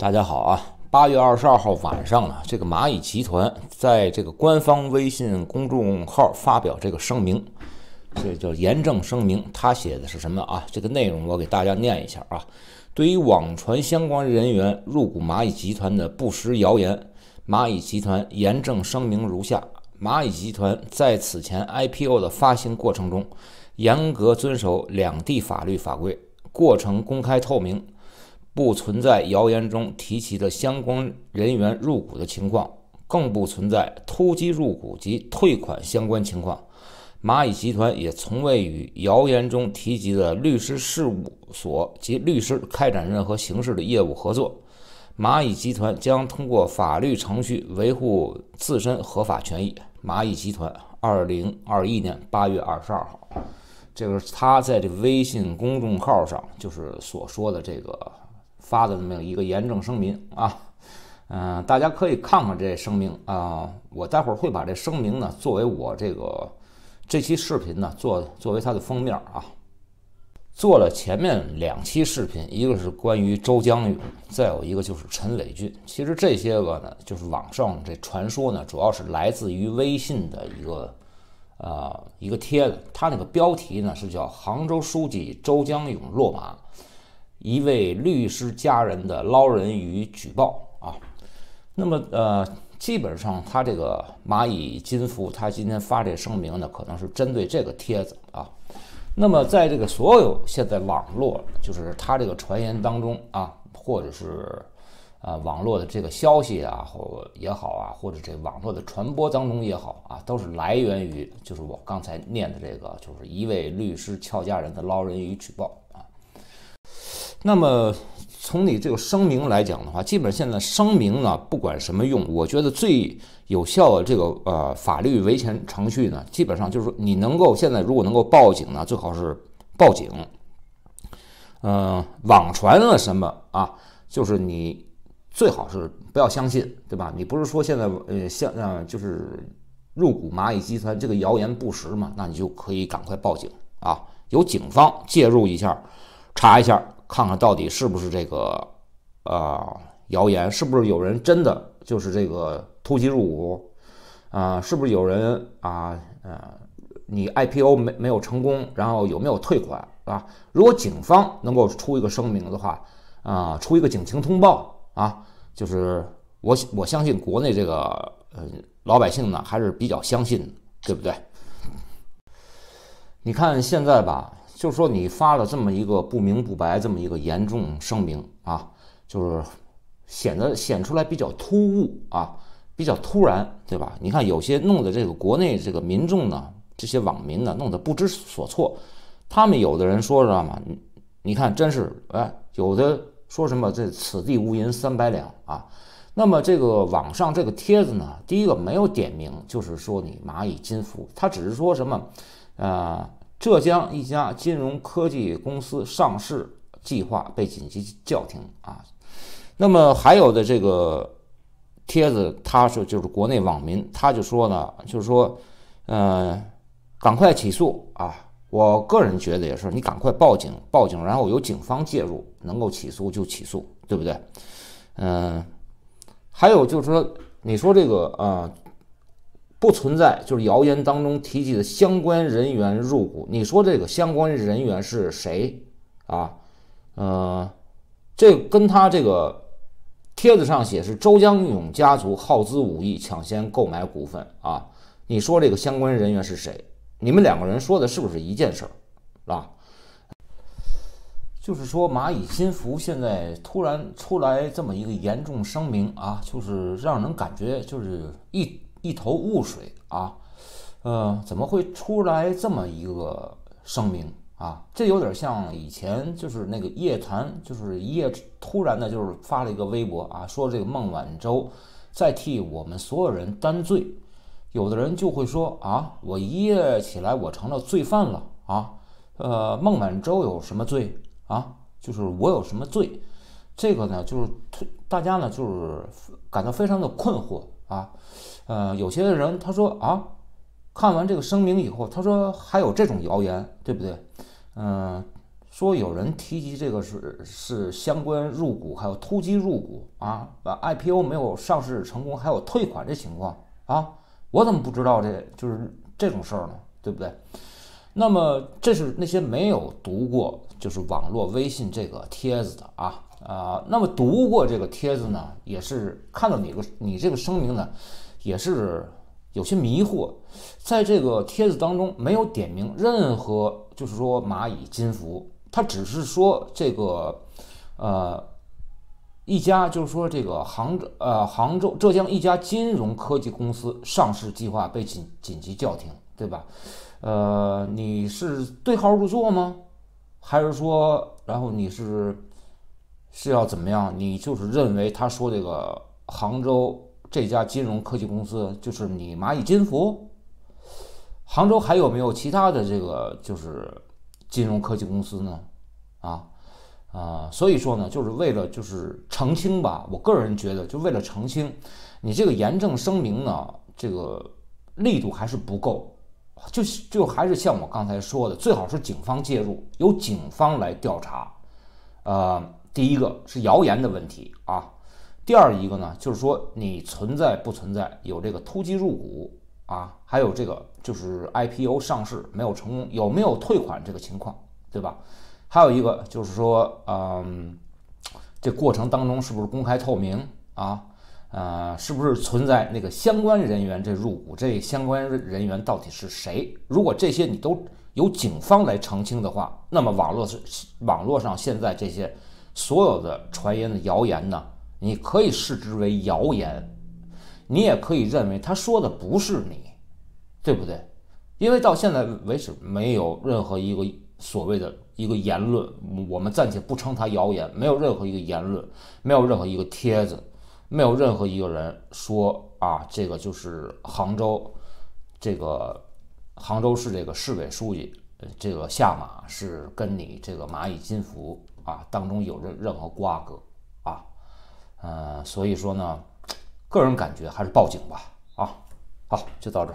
大家好啊！八月二十二号晚上呢，这个蚂蚁集团在这个官方微信公众号发表这个声明，这叫严正声明。他写的是什么啊？这个内容我给大家念一下啊。对于网传相关人员入股蚂蚁集团的不实谣言，蚂蚁集团严正声明如下：蚂蚁集团在此前 IPO 的发行过程中，严格遵守两地法律法规，过程公开透明。不存在谣言中提及的相关人员入股的情况，更不存在突击入股及退款相关情况。蚂蚁集团也从未与谣言中提及的律师事务所及律师开展任何形式的业务合作。蚂蚁集团将通过法律程序维护自身合法权益。蚂蚁集团，二零二一年八月二十二号，这个是他在这微信公众号上就是所说的这个。发的那么一个严正声明啊，嗯，大家可以看看这声明啊。我待会儿会把这声明呢作为我这个这期视频呢做作为它的封面啊。做了前面两期视频，一个是关于周江勇，再有一个就是陈伟俊。其实这些个呢，就是网上这传说呢，主要是来自于微信的一个啊一个帖子。它那个标题呢是叫“杭州书记周江勇落马”。一位律师家人的捞人鱼举报啊，那么呃，基本上他这个蚂蚁金服，他今天发这声明呢，可能是针对这个帖子啊。那么在这个所有现在网络，就是他这个传言当中啊，或者是啊网络的这个消息啊或也好啊，或者这网络的传播当中也好啊，都是来源于就是我刚才念的这个，就是一位律师俏佳人的捞人鱼举报。那么，从你这个声明来讲的话，基本现在声明呢，不管什么用。我觉得最有效的这个呃法律维权程序呢，基本上就是说，你能够现在如果能够报警呢，最好是报警。嗯，网传了什么啊？就是你最好是不要相信，对吧？你不是说现在呃像呃就是入股蚂蚁集团这个谣言不实嘛？那你就可以赶快报警啊，由警方介入一下，查一下。看看到底是不是这个，啊，谣言是不是有人真的就是这个突击入伍，啊，是不是有人啊，呃，你 IPO 没没有成功，然后有没有退款，啊？如果警方能够出一个声明的话，啊，出一个警情通报啊，就是我我相信国内这个，呃，老百姓呢还是比较相信对不对？你看现在吧。就是说，你发了这么一个不明不白这么一个严重声明啊，就是显得显出来比较突兀啊，比较突然，对吧？你看有些弄的这个国内这个民众呢，这些网民呢，弄得不知所措。他们有的人说什么嘛？你你看，真是哎，有的说什么这此地无银三百两啊。那么这个网上这个帖子呢，第一个没有点名，就是说你蚂蚁金服，他只是说什么，呃。浙江一家金融科技公司上市计划被紧急叫停啊。那么还有的这个帖子，他说就是国内网民，他就说呢，就是说，呃，赶快起诉啊！我个人觉得也是，你赶快报警，报警，然后由警方介入，能够起诉就起诉，对不对？嗯，还有就是说，你说这个啊。不存在，就是谣言当中提及的相关人员入股。你说这个相关人员是谁啊？呃，这跟他这个帖子上写是周江勇家族耗资五亿抢先购买股份啊？你说这个相关人员是谁？你们两个人说的是不是一件事儿啊？就是说蚂蚁金服现在突然出来这么一个严重声明啊，就是让人感觉就是一。一头雾水啊，呃，怎么会出来这么一个声明啊？这有点像以前就是那个叶檀，就是一夜突然的，就是发了一个微博啊，说这个孟晚舟在替我们所有人担罪。有的人就会说啊，我一夜起来我成了罪犯了啊，呃，孟晚舟有什么罪啊？就是我有什么罪？这个呢，就是大家呢就是感到非常的困惑。啊，呃，有些人他说啊，看完这个声明以后，他说还有这种谣言，对不对？嗯，说有人提及这个是是相关入股，还有突击入股啊，IPO 把没有上市成功，还有退款这情况啊，我怎么不知道这就是这种事儿呢？对不对？那么，这是那些没有读过就是网络微信这个帖子的啊啊，那么读过这个帖子呢，也是看到你个你这个声明呢，也是有些迷惑，在这个帖子当中没有点名任何，就是说蚂蚁金服，它只是说这个，呃，一家就是说这个杭州呃杭州浙江一家金融科技公司上市计划被紧紧急叫停。对吧？呃，你是对号入座吗？还是说，然后你是是要怎么样？你就是认为他说这个杭州这家金融科技公司就是你蚂蚁金服？杭州还有没有其他的这个就是金融科技公司呢？啊啊，所以说呢，就是为了就是澄清吧。我个人觉得，就为了澄清，你这个严正声明呢，这个力度还是不够。就就还是像我刚才说的，最好是警方介入，由警方来调查。呃，第一个是谣言的问题啊，第二一个呢，就是说你存在不存在有这个突击入股啊，还有这个就是 IPO 上市没有成功，有没有退款这个情况，对吧？还有一个就是说，嗯，这过程当中是不是公开透明啊？呃，是不是存在那个相关人员？这入股，这相关人员到底是谁？如果这些你都由警方来澄清的话，那么网络、是网络上现在这些所有的传言的谣言呢？你可以视之为谣言，你也可以认为他说的不是你，对不对？因为到现在为止，没有任何一个所谓的一个言论，我们暂且不称它谣言，没有任何一个言论，没有任何一个帖子。没有任何一个人说啊，这个就是杭州，这个杭州市这个市委书记，这个下马是跟你这个蚂蚁金服啊当中有着任何瓜葛啊，嗯，所以说呢，个人感觉还是报警吧啊，好，就到这。